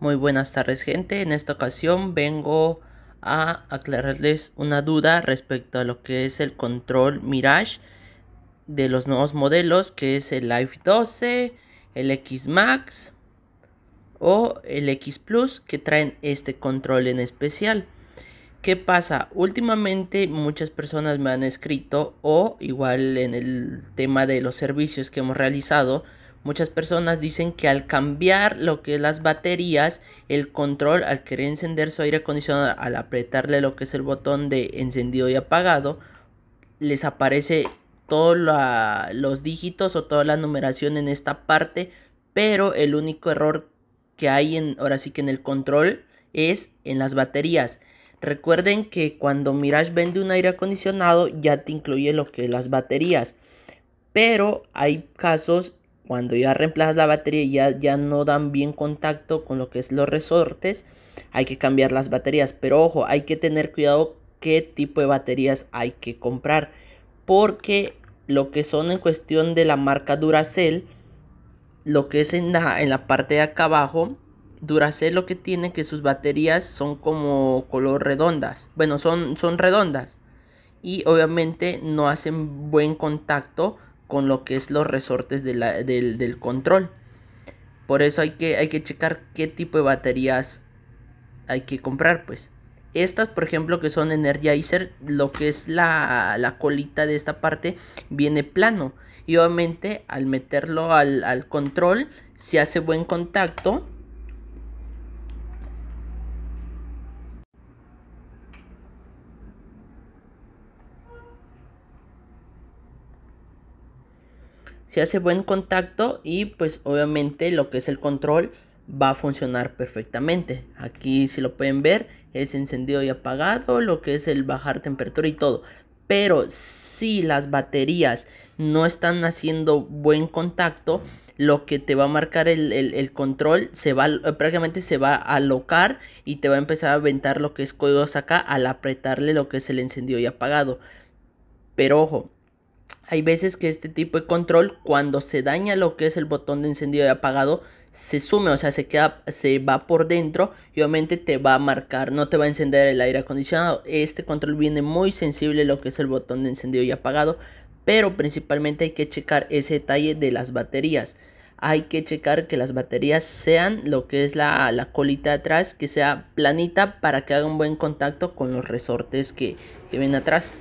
Muy buenas tardes gente, en esta ocasión vengo a aclararles una duda respecto a lo que es el control Mirage de los nuevos modelos que es el Life 12, el X Max o el X Plus que traen este control en especial. ¿Qué pasa? Últimamente muchas personas me han escrito o igual en el tema de los servicios que hemos realizado Muchas personas dicen que al cambiar lo que es las baterías, el control al querer encender su aire acondicionado, al apretarle lo que es el botón de encendido y apagado, les aparece todos los dígitos o toda la numeración en esta parte, pero el único error que hay en, ahora sí que en el control es en las baterías. Recuerden que cuando Mirage vende un aire acondicionado ya te incluye lo que es las baterías. Pero hay casos cuando ya reemplazas la batería y ya, ya no dan bien contacto con lo que es los resortes, hay que cambiar las baterías. Pero ojo, hay que tener cuidado qué tipo de baterías hay que comprar. Porque lo que son en cuestión de la marca Duracell, lo que es en la, parte de acá abajo, Duracell lo que tiene que sus baterías son como color redondas. Bueno, son, son redondas. Y obviamente no hacen buen contacto con lo que es los resortes del, control. Por eso hay que, hay que checar qué tipo de baterías hay que comprar, pues. Estas, por ejemplo, que son Energizer, lo que es la, la colita de esta parte viene plano. Y obviamente al meterlo al, al control, se hace buen contacto se hace buen contacto y pues obviamente lo que es el control va a funcionar perfectamente. Aquí si lo pueden ver es encendido y apagado, lo que es el bajar temperatura y todo. Pero si las baterías no están haciendo buen contacto, lo que te va a marcar el, control se va prácticamente se va a alocar y te va a empezar a aventar lo que es códigos acá al apretarle lo que es el encendido y apagado. Pero ojo, hay veces que este tipo de control, cuando se daña lo que es el botón de encendido y apagado, se sume, o sea, se queda, se va por dentro y obviamente te va a marcar, no te va a encender el aire acondicionado. Este control viene muy sensible lo que es el botón de encendido y apagado, pero principalmente hay que checar ese detalle de las baterías. Hay que checar que las baterías sean lo que es la, colita de atrás, que sea planita para que haga un buen contacto con los resortes que, que ven atrás.